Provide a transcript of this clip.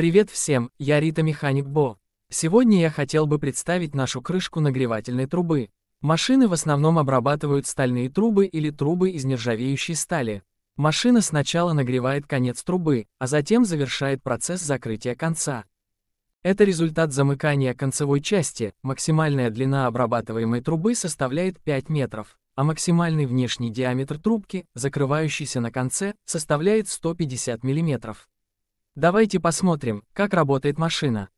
Привет всем, я Рита Механик Бо. Сегодня я хотел бы представить нашу крышку нагревательной трубы. Машины в основном обрабатывают стальные трубы или трубы из нержавеющей стали. Машина сначала нагревает конец трубы, а затем завершает процесс закрытия конца. Это результат замыкания концевой части, максимальная длина обрабатываемой трубы составляет 5 метров, а максимальный внешний диаметр трубки, закрывающейся на конце, составляет 150 миллиметров. Давайте посмотрим, как работает машина.